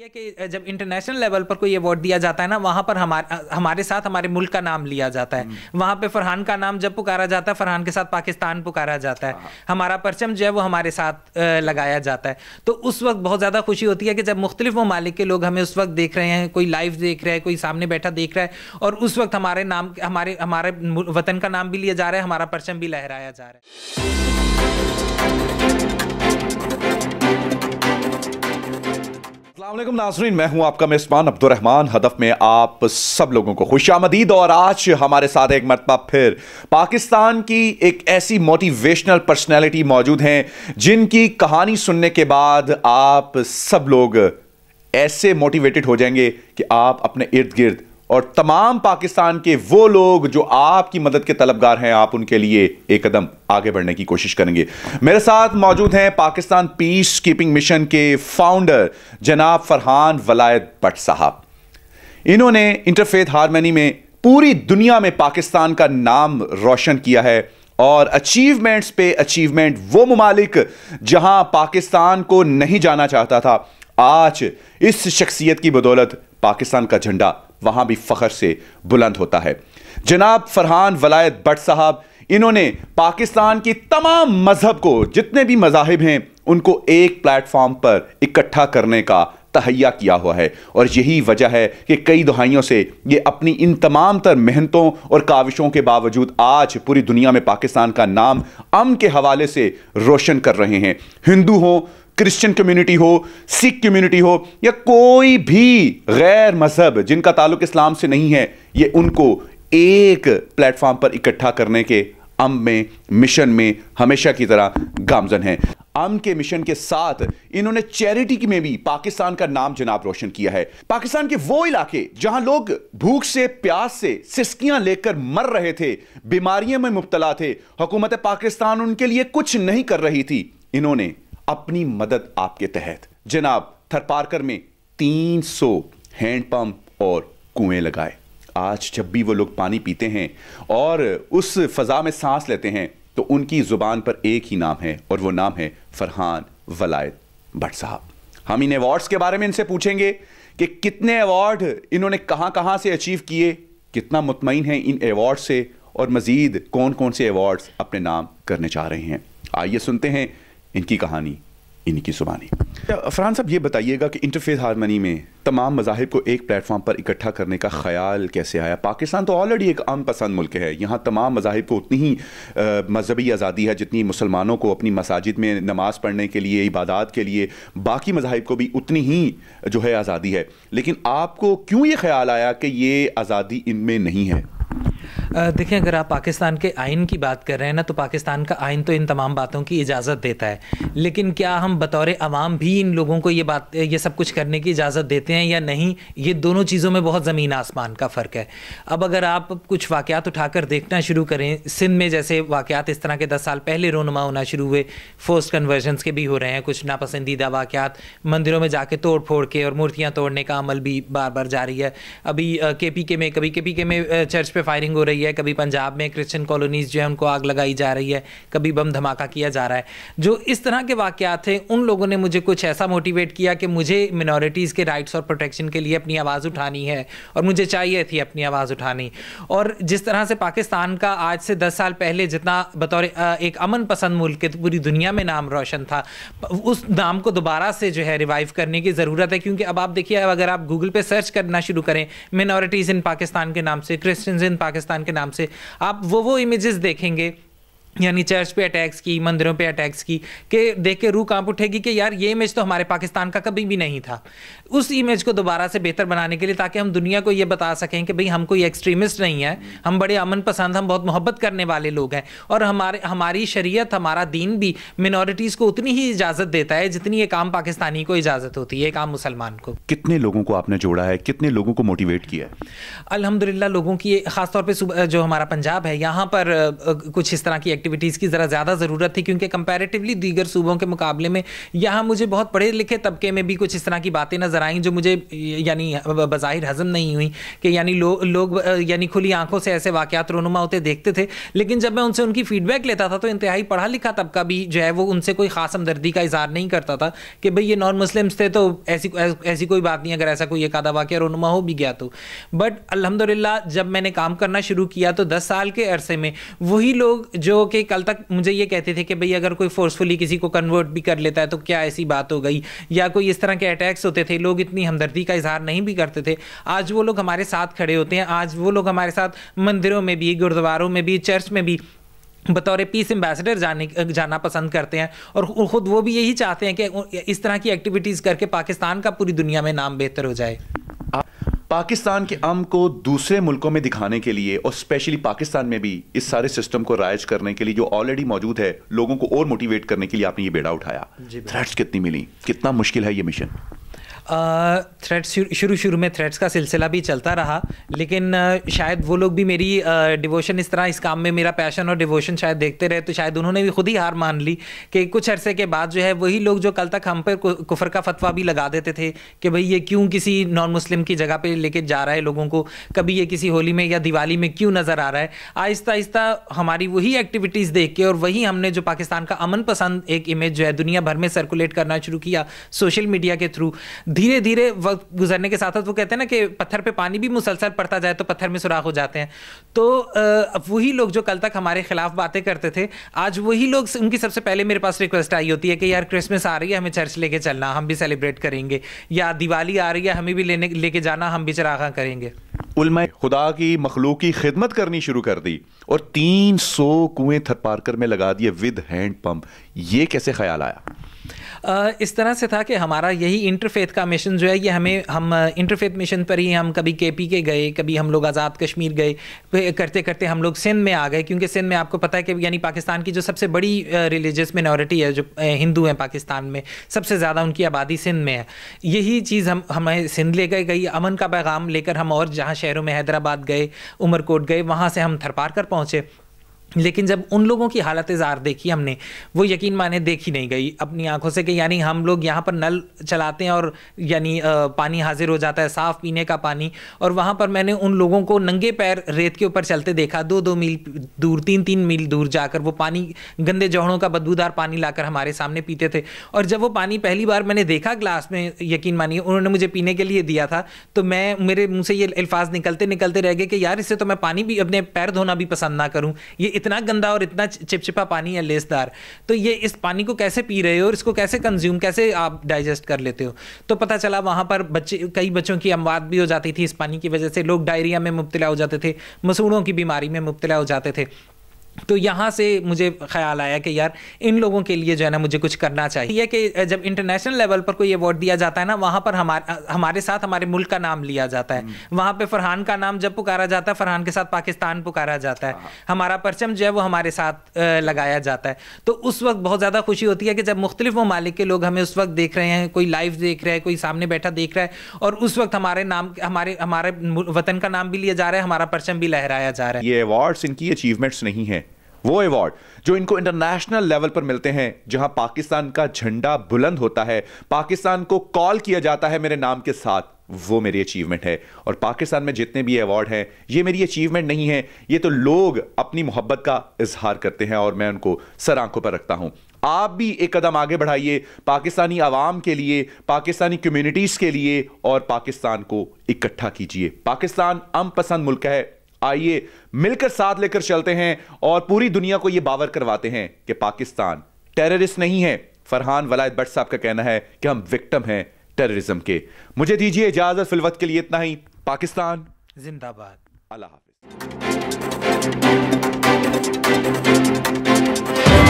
ये कि जब इंटरनेशनल लेवल पर कोई अवार्ड दिया जाता है ना वहाँ पर हमारे हमारे साथ हमारे मुल्क का नाम लिया जाता है हम्म। वहाँ पे फरहान का नाम जब पुकारा जाता है फरहान के साथ पाकिस्तान पुकारा जाता है हाँ। हमारा परचम जो है वो हमारे साथ लगाया जाता है तो उस वक्त बहुत ज़्यादा खुशी होती है कि जब मुख्तलिफ ममालिक के लोग हमें उस वक्त देख रहे हैं कोई लाइव देख रहा है कोई सामने बैठा देख रहा है और उस वक्त हमारे नाम हमारे हमारे वतन का नाम भी लिया जा रहा है हमारा परचम भी लहराया जा रहा है अल्लाम नाजरीन मैं हूं आपका मेज़बान अब्दुलरहमान हदफ में आप सब लोगों को खुश आमदीद और आज हमारे साथ एक मरतबा फिर पाकिस्तान की एक ऐसी मोटिवेशनल पर्सनैलिटी मौजूद हैं जिनकी कहानी सुनने के बाद आप सब लोग ऐसे मोटिवेटेड हो जाएंगे कि आप अपने इर्द गिर्द और तमाम पाकिस्तान के वो लोग जो आपकी मदद के तलबगार हैं आप उनके लिए एक कदम आगे बढ़ने की कोशिश करेंगे मेरे साथ मौजूद हैं पाकिस्तान पीस कीपिंग मिशन के फाउंडर जनाब फरहान वलायत भट्ट साहब इन्होंने इंटरफेथ हारमनी में पूरी दुनिया में पाकिस्तान का नाम रोशन किया है और अचीवमेंट्स पे अचीवमेंट वो ममालिक जहां पाकिस्तान को नहीं जाना चाहता था आज इस शख्सियत की बदौलत पाकिस्तान का झंडा वहां भी फखर से बुलंद होता है जनाब फरहान वलायत भट साहब इन्होंने पाकिस्तान की तमाम मजहब को जितने भी मजाहब हैं उनको एक प्लेटफॉर्म पर इकट्ठा करने का तहैया किया हुआ है और यही वजह है कि कई दहाइयों से ये अपनी इन तमाम तर मेहनतों और काविशों के बावजूद आज पूरी दुनिया में पाकिस्तान का नाम अम के हवाले से रोशन कर रहे हैं हिंदू हों क्रिश्चियन कम्युनिटी हो सिख कम्युनिटी हो या कोई भी गैर मजहब जिनका ताल्लुक इस्लाम से नहीं है ये उनको एक प्लेटफॉर्म पर इकट्ठा करने के अम में मिशन में हमेशा की तरह गामजन है अम के मिशन के साथ इन्होंने चैरिटी में भी पाकिस्तान का नाम जनाब रोशन किया है पाकिस्तान के वो इलाके जहां लोग भूख से प्यास से सिस्कियां लेकर मर रहे थे बीमारियों में मुबतला थे हुकूमत पाकिस्तान उनके लिए कुछ नहीं कर रही थी इन्होंने अपनी मदद आपके तहत जनाब थरपारकर में 300 हैंडपंप और कुएं लगाए आज जब भी वो लोग पानी पीते हैं और उस फजा में सांस लेते हैं तो उनकी ज़ुबान पर एक ही नाम है और वो नाम है फरहान वलायत भट्ट साहब हम इन अवार्ड्स के बारे में इनसे पूछेंगे कि कितने अवार्ड इन्होंने कहां कहां से अचीव किए कितना मुतमिन है इन अवार्ड से और मज़ीद कौन कौन से अवार्ड्स अपने नाम करने चाह रहे हैं आइए सुनते हैं इनकी कहानी इनकी की सुबानी अच्छा, फरहान साहब ये बताइएगा कि इंटरफेस हारमनी में तमाम मजाहब को एक प्लेटफॉर्म पर इकट्ठा करने का ख्याल कैसे आया पाकिस्तान तो ऑलरेडी एक अम पसंद मुल्क है यहाँ तमाम मजाहब को उतनी ही मजहबी आज़ादी है जितनी मुसलमानों को अपनी मसाजिद में नमाज पढ़ने के लिए इबादत के लिए बाकी मजाहब को भी उतनी ही जो है आज़ादी है लेकिन आपको क्यों ये ख्याल आया कि ये आज़ादी इनमें नहीं है देखिए अगर आप पाकिस्तान के आइन की बात कर रहे हैं ना तो पाकिस्तान का आइन तो इन तमाम बातों की इजाज़त देता है लेकिन क्या हम बतौर अवाम भी इन लोगों को ये बात ये सब कुछ करने की इजाज़त देते हैं या नहीं ये दोनों चीज़ों में बहुत ज़मीन आसमान का फ़र्क है अब अगर आप कुछ वाक़ात उठाकर देखना शुरू करें सिंध में जैसे वाक़ात इस तरह के दस साल पहले रोनुमा होना शुरू हुए फोर्स कन्वर्जनस के भी हो रहे हैं कुछ नापसंदीदा वाक़ात मंदिरों में जाके तोड़ फोड़ के और मूर्तियाँ तोड़ने का अमल भी बार बार जारी है अभी के पी के में कभी के पी के में चर्च पर फायरिंग हो रही है रही है कभी पंजाब में क्रिश्चियन कॉलोनीज जो है उनको आग लगाई जा रही है कभी बम धमाका किया जा रहा है जो इस तरह के वाक़ात थे उन लोगों ने मुझे कुछ ऐसा मोटिवेट किया कि मुझे मिनोरिटीज़ के राइट्स और प्रोटेक्शन के लिए अपनी आवाज़ उठानी है और मुझे चाहिए थी अपनी आवाज़ उठानी और जिस तरह से पाकिस्तान का आज से दस साल पहले जितना बतौर एक अमन पसंद मुल्क के तो पूरी दुनिया में नाम रोशन था उस नाम को दोबारा से जो है रिवाइव करने की ज़रूरत है क्योंकि अब आप देखिए अगर आप गूगल पर सर्च करना शुरू करें मिनोरिटीज़ इन पाकिस्तान के नाम से क्रिश्चियंस इन पाकिस्तान के के नाम से आप वो वो इमेजेस देखेंगे यानी चर्च पे अटैक्स की मंदिरों पे अटैक्स की कि देख के रूह कांप उठेगी कि यार ये इमेज तो हमारे पाकिस्तान का कभी भी नहीं था उस इमेज को दोबारा से बेहतर बनाने के लिए ताकि हम दुनिया को ये बता सकें कि भाई हम कोई एक्सट्रीमिस्ट नहीं है हम बड़े अमन पसंद हम बहुत मोहब्बत करने वाले लोग हैं और हमारे हमारी शरीय हमारा दीन भी मिनोरिटीज़ को उतनी ही इजाज़त देता है जितनी एक आम पाकिस्तानी को इजाज़त होती है एक आम मुसलमान को कितने लोगों को आपने जोड़ा है कितने लोगों को मोटिवेट किया है अलहमदिल्ला लोगों की ख़ासतौर पर जो हमारा पंजाब है यहाँ पर कुछ इस तरह की एक्टिविटीज़ की ज़रा ज़्यादा ज़रूरत थी क्योंकि कंपैरेटिवली दीगर सूबों के मुकाबले में यहाँ मुझे बहुत पढ़े लिखे तबके में भी कुछ इस तरह की बातें नज़र आईं जो मुझे यानी बाहिर हज़म नहीं हुई कि यानी लो, लोग यानी खुली आंखों से ऐसे वाक़ात रोनुमा होते देखते थे लेकिन जब मैं उनसे उनकी फ़ीडबैक लेता था तो इंतहाई पढ़ा लिखा तबका भी जो है वो उनसे कोई ख़ास हमदर्दी का इजहार नहीं करता था कि भाई ये नॉन मुस्लिम्स थे तो ऐसी ऐसी कोई बात नहीं अगर ऐसा कोई एक आधा वाक़ रोनुमा हो भी गया तो बट अलहमदिल्ला जब मैंने काम करना शुरू किया तो दस साल के अरसे में वही लोग जो कि कल तक मुझे ये कहते थे कि भाई अगर कोई फोर्सफुली किसी को कन्वर्ट भी कर लेता है तो क्या ऐसी बात हो गई या कोई इस तरह के अटैक्स होते थे लोग इतनी हमदर्दी का इजहार नहीं भी करते थे आज वो लोग हमारे साथ खड़े होते हैं आज वो लोग हमारे साथ मंदिरों में भी गुरुद्वारों में भी चर्च में भी बतौर पीस एम्बेसडर जाने जाना पसंद करते हैं और ख़ुद वो भी यही चाहते हैं कि इस तरह की एक्टिविटीज़ करके पाकिस्तान का पूरी दुनिया में नाम बेहतर हो जाए पाकिस्तान के अम को दूसरे मुल्कों में दिखाने के लिए और स्पेशली पाकिस्तान में भी इस सारे सिस्टम को राइज करने के लिए जो ऑलरेडी मौजूद है लोगों को और मोटिवेट करने के लिए आपने ये बेड़ा उठाया थ्रेट्स कितनी मिली कितना मुश्किल है ये मिशन थ्रेड्स शुरू शुरू में थ्रेड्स का सिलसिला भी चलता रहा लेकिन शायद वो लोग भी मेरी डिवोशन इस तरह इस काम में मेरा पैशन और डिवोशन शायद देखते रहे तो शायद उन्होंने भी खुद ही हार मान ली कि कुछ अरसे के बाद जो है वही लोग जो कल तक हम पर कुफर का फतवा भी लगा देते थे कि भाई ये क्यों किसी नॉन मुस्लिम की जगह पर लेके जा रहा है लोगों को कभी ये किसी होली में या दिवाली में क्यों नज़र आ रहा है आहिस्ता आहिस्ता हमारी वही एक्टिविटीज़ देख के और वही हमने जो पाकिस्तान का अमन पसंद एक इमेज जो है दुनिया भर में सर्कुलेट करना शुरू किया सोशल मीडिया के थ्रू धीरे धीरे वक्त गुजरने के साथ साथ वो कहते हैं ना कि पत्थर पे पानी भी मुसलसल पड़ता जाए तो पत्थर में सुराख हो जाते हैं तो वही लोग जो कल तक हमारे खिलाफ बातें करते थे आज वही लोग उनकी सबसे पहले मेरे पास रिक्वेस्ट आई होती है कि यार क्रिसमस आ रही है हमें चर्च लेके चलना हम भी सेलिब्रेट करेंगे या दिवाली आ रही है हमें भी लेने लेके जाना हम भी चराखा करेंगे उलमा खुदा की मखलूक की खिदमत करनी शुरू कर दी और तीन सौ कुएं थरपारकर में लगा दिए विद हैंड पंप ये कैसे ख्याल आया इस तरह से था कि हमारा यही इंटरफेथ का मिशन जो है ये हमें हम इंटरफेथ मिशन पर ही हम कभी के पी के गए कभी हम लोग आज़ाद कश्मीर गए करते करते हम लोग सिंध में आ गए क्योंकि सिंध में आपको पता है कि यानी पाकिस्तान की जो सबसे बड़ी रिलीजियस मिनोरिटी है जो हिंदू हैं पाकिस्तान में सबसे ज़्यादा उनकी आबादी सिंध में है यही चीज़ हम हमें सिंध ले गए गई अमन का पैगाम लेकर हम और जहाँ शहरों में हैदराबाद गए उमरकोट गए वहाँ से हम थरपारकर पहुँचे लेकिन जब उन लोगों की हालत ज़ार देखी हमने वो यकीन माने देखी नहीं गई अपनी आंखों से कि यानी हम लोग यहाँ पर नल चलाते हैं और यानी पानी हाजिर हो जाता है साफ़ पीने का पानी और वहाँ पर मैंने उन लोगों को नंगे पैर रेत के ऊपर चलते देखा दो दो मील दूर तीन तीन मील दूर जाकर वो पानी गंदे जहड़ों का बदबूदार पानी लाकर हमारे सामने पीते थे और जब वो पानी पहली बार मैंने देखा ग्लास में यकीन मानिए उन्होंने मुझे पीने के लिए दिया था तो मैं मेरे मुँह से ये अल्फाज निकलते निकलते रह गए कि यार इससे तो मैं पानी भी अपने पैर धोना भी पसंद ना करूँ ये इतना गंदा और इतना चिपचिपा पानी है लेसदार तो ये इस पानी को कैसे पी रहे हो और इसको कैसे कंज्यूम कैसे आप डाइजेस्ट कर लेते हो तो पता चला वहाँ पर बच्चे कई बच्चों की अमवात भी हो जाती थी इस पानी की वजह से लोग डायरिया में मुबतला हो जाते थे मसूड़ों की बीमारी में मुबतला हो जाते थे तो यहाँ से मुझे ख्याल आया कि यार इन लोगों के लिए जो है ना मुझे कुछ करना चाहिए कि जब इंटरनेशनल लेवल पर कोई अवार्ड दिया जाता है ना वहाँ पर हमारे हमारे साथ हमारे मुल्क का नाम लिया जाता है हम्म। वहाँ पे फरहान का नाम जब पुकारा जाता है फरहान के साथ पाकिस्तान पुकारा जाता है हाँ। हमारा परचम जो है वो हमारे साथ लगाया जाता है तो उस वक्त बहुत ज़्यादा खुशी होती है कि जब मुख्तलिफ ममालिक के लोग हमें उस वक्त देख रहे हैं कोई लाइव देख रहा है कोई सामने बैठा देख रहा है और उस वक्त हमारे नाम हमारे हमारे वतन का नाम भी लिया जा रहा है हमारा परचम भी लहराया जा रहा है ये अवार्ड्स इनकी अचीवमेंट्स नहीं है वो अवार्ड जो इनको इंटरनेशनल लेवल पर मिलते हैं जहां पाकिस्तान का झंडा बुलंद होता है पाकिस्तान को कॉल किया जाता है मेरे नाम के साथ वो मेरी अचीवमेंट है और पाकिस्तान में जितने भी अवार्ड हैं ये मेरी अचीवमेंट नहीं है ये तो लोग अपनी मोहब्बत का इजहार करते हैं और मैं उनको सर आंखों पर रखता हूं आप भी एक कदम आगे बढ़ाइए पाकिस्तानी आवाम के लिए पाकिस्तानी कम्युनिटीज़ के लिए और पाकिस्तान को इकट्ठा कीजिए पाकिस्तान अम पसंद मुल्क है आइए मिलकर साथ लेकर चलते हैं और पूरी दुनिया को यह बावर करवाते हैं कि पाकिस्तान टेररिस्ट नहीं है फरहान वलायत भट्ट साहब का कहना है कि हम विक्टम हैं टेररिज्म के मुझे दीजिए इजाजत फिलवत के लिए इतना ही पाकिस्तान जिंदाबाद अल्लाह हाफिज